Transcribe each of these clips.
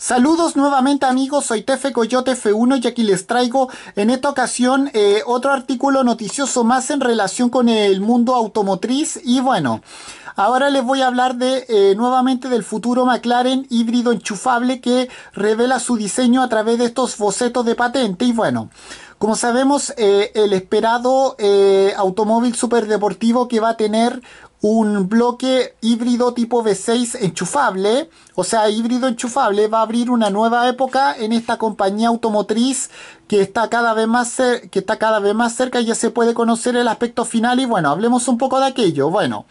Saludos nuevamente amigos, soy Tefe Coyote F1 y aquí les traigo en esta ocasión eh, otro artículo noticioso más en relación con el mundo automotriz y bueno... Ahora les voy a hablar de eh, nuevamente del futuro McLaren híbrido enchufable que revela su diseño a través de estos bocetos de patente. Y bueno, como sabemos, eh, el esperado automóvil superdeportivo que va a tener un bloque híbrido tipo V6 enchufable, o sea, híbrido enchufable, va a abrir una nueva época en esta compañía automotriz que está cada vez más, que está cada vez más cerca, ya se puede conocer el aspecto final y bueno, hablemos un poco de aquello. Bueno.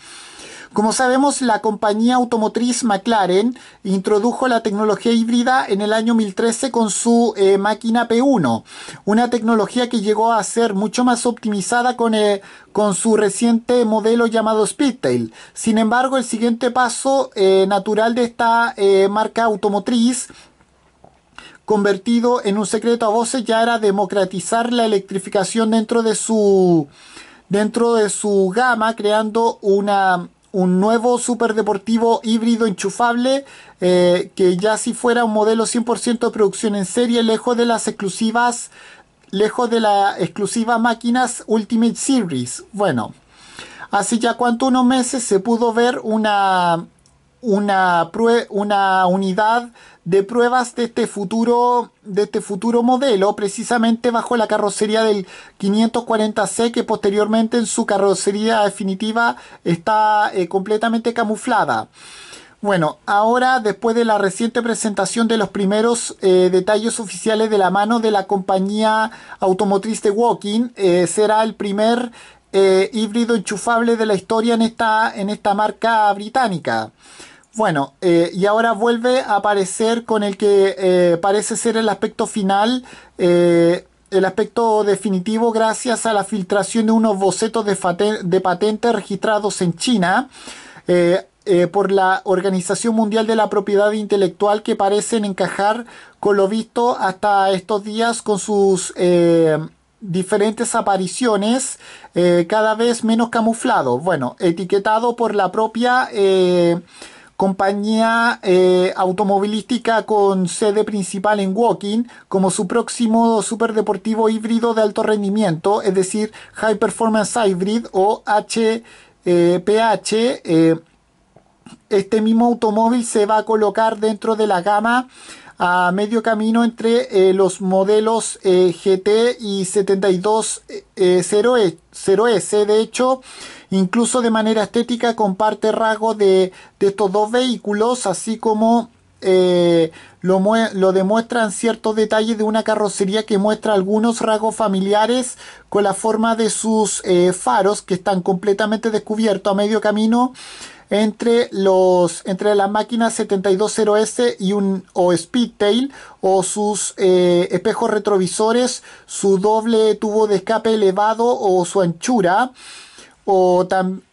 Como sabemos, la compañía automotriz McLaren introdujo la tecnología híbrida en el año 2013 con su eh, máquina P1, una tecnología que llegó a ser mucho más optimizada con, eh, con su reciente modelo llamado Speedtail. Sin embargo, el siguiente paso eh, natural de esta marca automotriz convertido en un secreto a voces ya era democratizar la electrificación dentro de su dentro de su gama creando una un nuevo superdeportivo híbrido enchufable eh, que ya si fuera un modelo 100% de producción en serie, lejos de las exclusivas, lejos de las exclusivas máquinas Ultimate Series. Bueno, hace ya cuánto unos meses se pudo ver una una, una unidad de pruebas de este, futuro, de este futuro modelo, precisamente bajo la carrocería del 540C, que posteriormente en su carrocería definitiva está eh, completamente camuflada. Bueno, ahora después de la reciente presentación de los primeros eh, detalles oficiales de la mano de la compañía automotriz de Walking, eh, será el primer eh, híbrido enchufable de la historia en esta, en esta marca británica. Bueno, eh, y ahora vuelve a aparecer con el que eh, parece ser el aspecto final, el aspecto definitivo gracias a la filtración de unos bocetos de, patentes registrados en China. por la Organización Mundial de la Propiedad Intelectual que parecen encajar con lo visto hasta estos días con sus diferentes apariciones eh, cada vez menos camuflado, bueno, etiquetado por la propia eh, compañía eh, automovilística con sede principal en Woking como su próximo superdeportivo híbrido de alto rendimiento, es decir, High Performance Hybrid o HPH. este mismo automóvil se va a colocar dentro de la gama a medio camino entre eh, los modelos eh, GT y 72-0S. Eh, e, e. de hecho, incluso de manera estética comparte rasgos de, estos dos vehículos, así como lo, lo, demuestran ciertos detalles de una carrocería que muestra algunos rasgos familiares con la forma de sus faros que están completamente descubiertos a medio camino entre, los, entre la máquina 720S y un, o Speedtail o sus eh, espejos retrovisores, su doble tubo de escape elevado o su anchura. O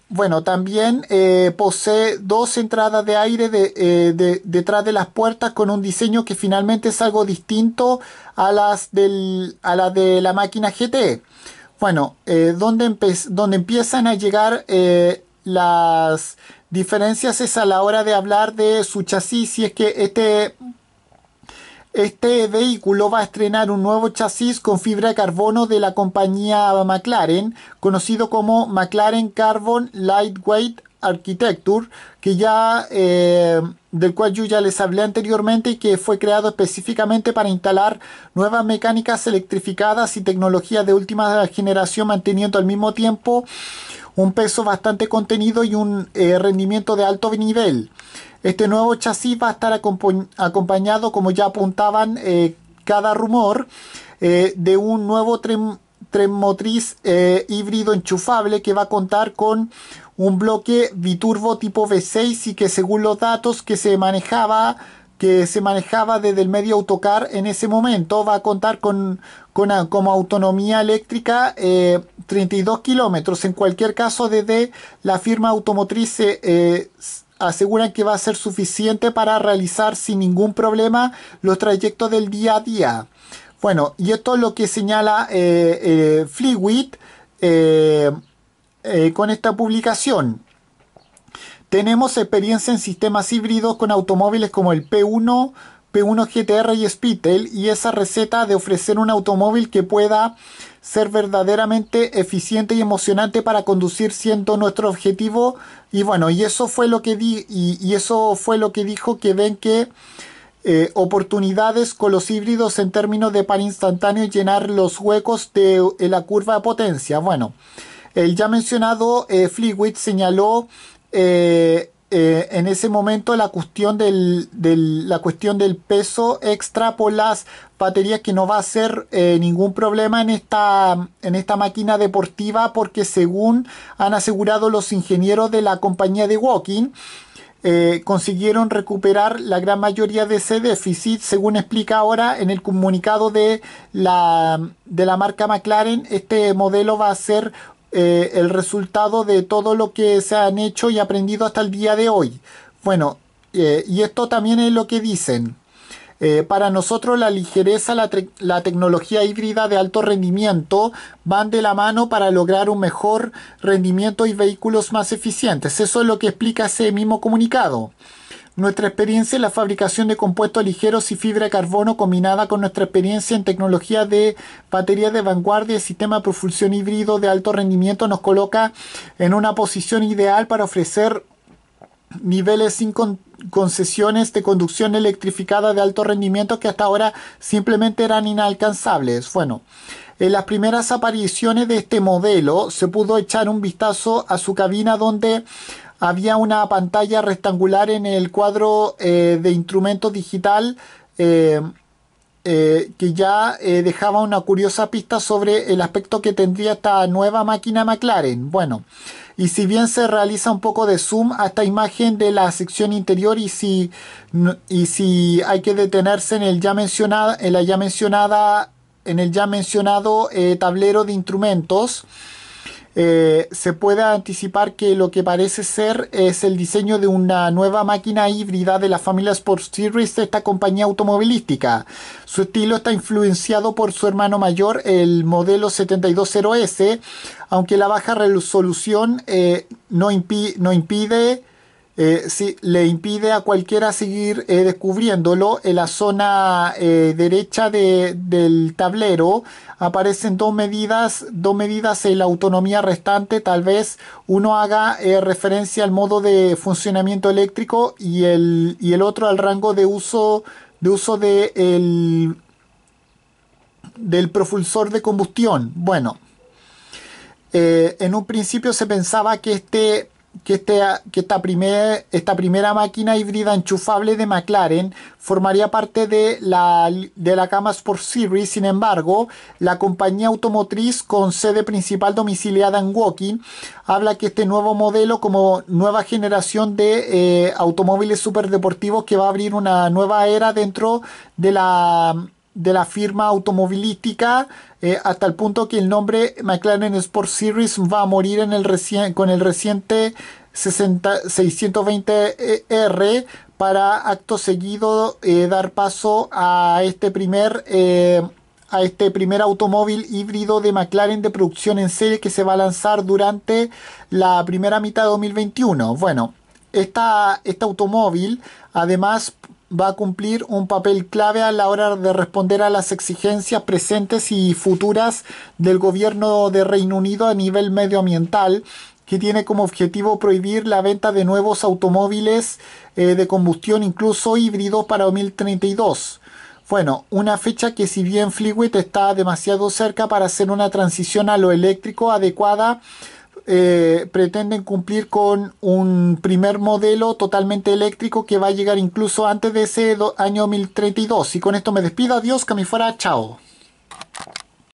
bueno, también eh, posee dos entradas de aire eh, detrás de las puertas con un diseño que finalmente es algo distinto a las, del, a las de la máquina GT. E. Bueno, donde, empiezan a llegar las diferencias es a la hora de hablar de su chasis, si es que este, este vehículo va a estrenar un nuevo chasis con fibra de carbono de la compañía McLaren, conocido como McLaren Carbon Lightweight Architecture, que ya, eh, del cual yo ya les hablé anteriormente y que fue creado específicamente para instalar nuevas mecánicas electrificadas y tecnologías de última generación, manteniendo al mismo tiempo un peso bastante contenido y un eh, rendimiento de alto nivel. Este nuevo chasis va a estar acompañado, como ya apuntaban eh, cada rumor, eh, de un nuevo tren, motriz híbrido enchufable que va a contar con un bloque biturbo tipo V6 y que según los datos que se manejaba que se manejaba desde el medio autocar en ese momento va a contar con con como autonomía eléctrica 32 eh, kilómetros. En cualquier caso, desde la firma automotriz eh, eh, se aseguran que va a ser suficiente para realizar sin ningún problema los trayectos del día a día. Bueno, y esto es lo que señala eh, Fleetwood con esta publicación. Tenemos experiencia en sistemas híbridos con automóviles como el P1, P1 GTR y Spitel y esa receta de ofrecer un automóvil que pueda ser verdaderamente eficiente y emocionante para conducir siendo nuestro objetivo y bueno y eso fue lo que di y, eso fue lo que dijo que ven que eh, oportunidades con los híbridos en términos de par instantáneo y llenar los huecos de, la curva de potencia. Bueno, el ya mencionado eh, Fleetwood señaló eh, eh, en ese momento la cuestión del, la cuestión del peso extra por las baterías que no va a ser eh, ningún problema en esta, en esta máquina deportiva porque según han asegurado los ingenieros de la compañía de Walking, eh, consiguieron recuperar la gran mayoría de ese déficit, según explica ahora en el comunicado de la, de la marca McLaren, este modelo va a ser eh, el resultado de todo lo que se han hecho y aprendido hasta el día de hoy. Bueno, eh, y esto también es lo que dicen. Eh, para nosotros la ligereza, la, la, tecnología híbrida de alto rendimiento van de la mano para lograr un mejor rendimiento y vehículos más eficientes. Eso es lo que explica ese mismo comunicado. Nuestra experiencia en la fabricación de compuestos ligeros y fibra de carbono combinada con nuestra experiencia en tecnología de baterías de vanguardia y sistema de propulsión híbrido de alto rendimiento nos coloca en una posición ideal para ofrecer niveles sin concesiones de conducción electrificada de alto rendimiento que hasta ahora simplemente eran inalcanzables. Bueno, en las primeras apariciones de este modelo se pudo echar un vistazo a su cabina donde había una pantalla rectangular en el cuadro eh, de instrumentos digital eh, eh, que ya dejaba una curiosa pista sobre el aspecto que tendría esta nueva máquina McLaren. Bueno, y si bien se realiza un poco de zoom a esta imagen de la sección interior y si, y si hay que detenerse en, el ya mencionada, en la ya mencionada en el ya mencionado tablero de instrumentos, eh, se pueda anticipar que lo que parece ser es el diseño de una nueva máquina híbrida de la familia Sports Series de esta compañía automovilística. Su estilo está influenciado por su hermano mayor, el modelo 720S, aunque la baja resolución eh, no, no impide eh, si le impide a cualquiera seguir eh, descubriéndolo. En la zona eh, derecha del tablero aparecen dos medidas, dos medidas en la autonomía restante. Tal vez uno haga referencia al modo de funcionamiento eléctrico y el, el otro al rango de uso de uso de del propulsor de combustión. Bueno, en un principio se pensaba que este que, este que esta, primera esta, primera máquina híbrida enchufable de McLaren formaría parte de la, de la cama Sport Series. Sin embargo, la compañía automotriz con sede principal domiciliada en Woking habla que este nuevo modelo como nueva generación de eh, automóviles superdeportivos que va a abrir una nueva era dentro de la de la firma automovilística hasta eh, el punto que el nombre McLaren Sport Series va a morir en el con el reciente 620R e para acto seguido eh, dar paso a este primer eh, a este primer automóvil híbrido de McLaren de producción en serie que se va a lanzar durante la primera mitad de 2021. Bueno, este automóvil además va a cumplir un papel clave a la hora de responder a las exigencias presentes y futuras del gobierno de Reino Unido a nivel medioambiental que tiene como objetivo prohibir la venta de nuevos automóviles eh, de combustión incluso híbridos para 2032. Bueno, una fecha que si bien Fleetwood está demasiado cerca para hacer una transición a lo eléctrico adecuada, eh, pretenden cumplir con un primer modelo totalmente eléctrico que va a llegar incluso antes de ese año 2032. Y con esto me despido, adiós, que me fuera, chao.